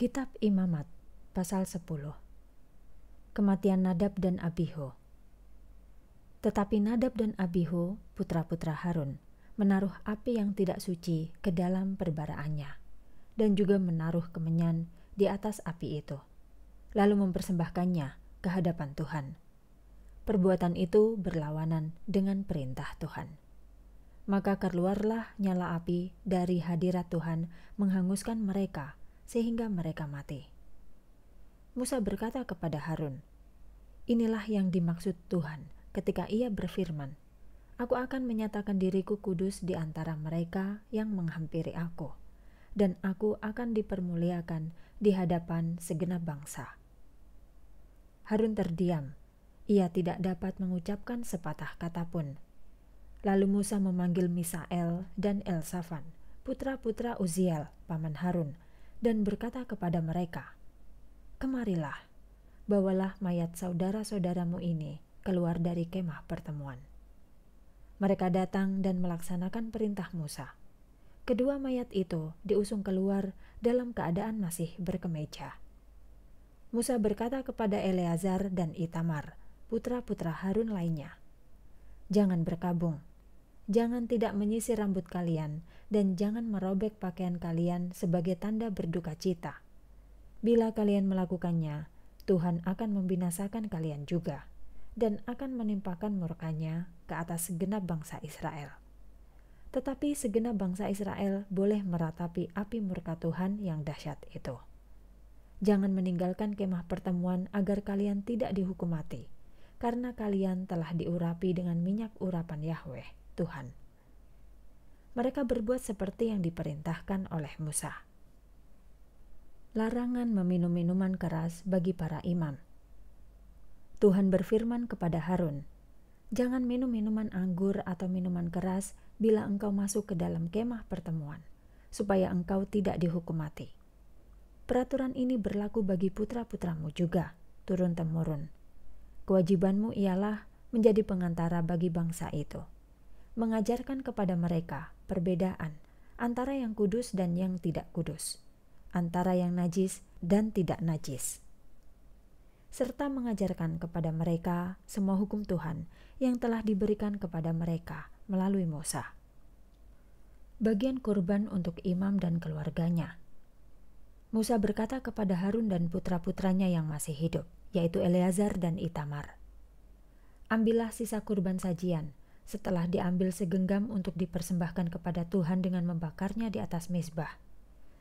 Kitab Imamat, pasal 10. Kematian Nadab dan Abihu. Tetapi Nadab dan Abihu, putra-putra Harun, menaruh api yang tidak suci ke dalam perbaraannya dan juga menaruh kemenyan di atas api itu, lalu mempersembahkannya ke hadapan Tuhan. Perbuatan itu berlawanan dengan perintah Tuhan. Maka keluarlah nyala api dari hadirat Tuhan menghanguskan mereka sehingga mereka mati. Musa berkata kepada Harun, "Inilah yang dimaksud Tuhan ketika Ia berfirman, 'Aku akan menyatakan diriku kudus di antara mereka yang menghampiri Aku, dan Aku akan dipermuliakan di hadapan segenap bangsa.'" Harun terdiam. Ia tidak dapat mengucapkan sepatah kata pun. Lalu Musa memanggil Misael dan Elsafan, putra-putra Uziel, paman Harun, dan berkata kepada mereka, "Kemarilah, bawalah mayat saudara-saudaramu ini keluar dari kemah pertemuan." Mereka datang dan melaksanakan perintah Musa. Kedua mayat itu diusung keluar dalam keadaan masih berkemeja. Musa berkata kepada Eleazar dan Itamar, putra-putra Harun lainnya, "Jangan berkabung, Jangan tidak menyisir rambut kalian, dan jangan merobek pakaian kalian sebagai tanda berduka cita. Bila kalian melakukannya, Tuhan akan membinasakan kalian juga, dan akan menimpakan murkanya ke atas segenap bangsa Israel. Tetapi segenap bangsa Israel boleh meratapi api murka Tuhan yang dahsyat itu. Jangan meninggalkan kemah pertemuan agar kalian tidak dihukum mati, karena kalian telah diurapi dengan minyak urapan Yahweh Tuhan. Mereka berbuat seperti yang diperintahkan oleh Musa. Larangan meminum minuman keras bagi para imam. Tuhan berfirman kepada Harun, "Jangan minum minuman anggur atau minuman keras bila engkau masuk ke dalam kemah pertemuan, supaya engkau tidak dihukum mati." Peraturan ini berlaku bagi putra-putramu juga, turun-temurun. Kewajibanmu ialah menjadi pengantara bagi bangsa itu mengajarkan kepada mereka perbedaan antara yang kudus dan yang tidak kudus, antara yang najis dan tidak najis, serta mengajarkan kepada mereka semua hukum Tuhan yang telah diberikan kepada mereka melalui Musa. Bagian kurban untuk imam dan keluarganya. Musa berkata kepada Harun dan putra-putranya yang masih hidup, yaitu Eleazar dan Itamar, "Ambillah sisa kurban sajian, setelah diambil segenggam untuk dipersembahkan kepada Tuhan dengan membakarnya di atas mezbah.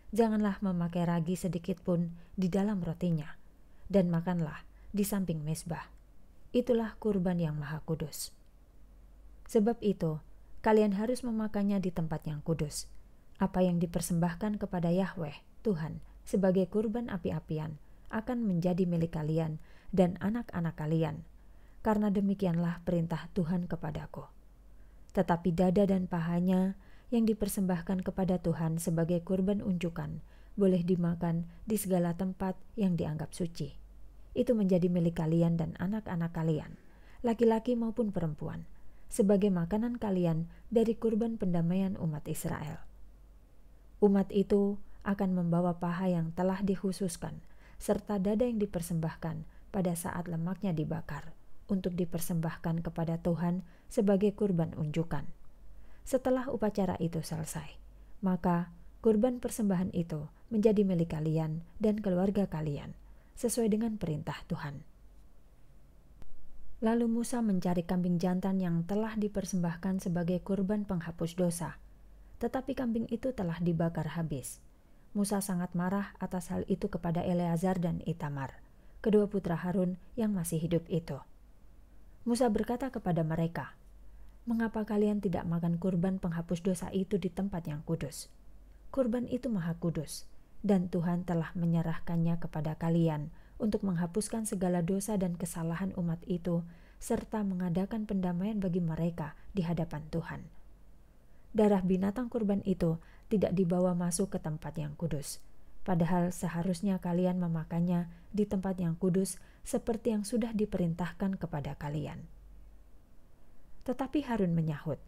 Janganlah memakai ragi sedikit pun di dalam rotinya, dan makanlah di samping mezbah. Itulah kurban yang maha kudus. Sebab itu, kalian harus memakannya di tempat yang kudus, apa yang dipersembahkan kepada Yahweh, Tuhan, sebagai kurban api-apian, akan menjadi milik kalian dan anak-anak kalian. Karena demikianlah perintah Tuhan kepadaku tetapi dada dan pahanya yang dipersembahkan kepada Tuhan sebagai kurban unjukan boleh dimakan di segala tempat yang dianggap suci. Itu menjadi milik kalian dan anak-anak kalian, laki-laki maupun perempuan, sebagai makanan kalian dari kurban pendamaian umat Israel. Umat itu akan membawa paha yang telah dikhususkan, serta dada yang dipersembahkan pada saat lemaknya dibakar untuk dipersembahkan kepada Tuhan sebagai kurban unjukan. Setelah upacara itu selesai, maka kurban persembahan itu menjadi milik kalian dan keluarga kalian sesuai dengan perintah Tuhan. Lalu Musa mencari kambing jantan yang telah dipersembahkan sebagai kurban penghapus dosa, tetapi kambing itu telah dibakar habis. Musa sangat marah atas hal itu kepada Eleazar dan Itamar, kedua putra Harun yang masih hidup itu. Musa berkata kepada mereka, "Mengapa kalian tidak makan kurban penghapus dosa itu di tempat yang kudus? Kurban itu maha kudus, dan Tuhan telah menyerahkannya kepada kalian untuk menghapuskan segala dosa dan kesalahan umat itu, serta mengadakan pendamaian bagi mereka di hadapan Tuhan." Darah binatang kurban itu tidak dibawa masuk ke tempat yang kudus, Padahal seharusnya kalian memakannya di tempat yang kudus, seperti yang sudah diperintahkan kepada kalian. Tetapi Harun menyahut,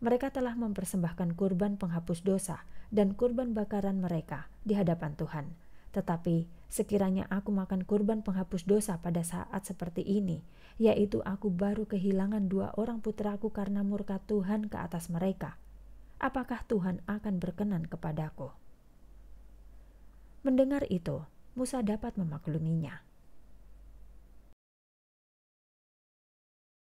"Mereka telah mempersembahkan kurban penghapus dosa dan kurban bakaran mereka di hadapan Tuhan. Tetapi sekiranya aku makan kurban penghapus dosa pada saat seperti ini, yaitu aku baru kehilangan dua orang putraku karena murka Tuhan ke atas mereka, apakah Tuhan akan berkenan kepadaku?" Mendengar itu, Musa dapat memakluminya.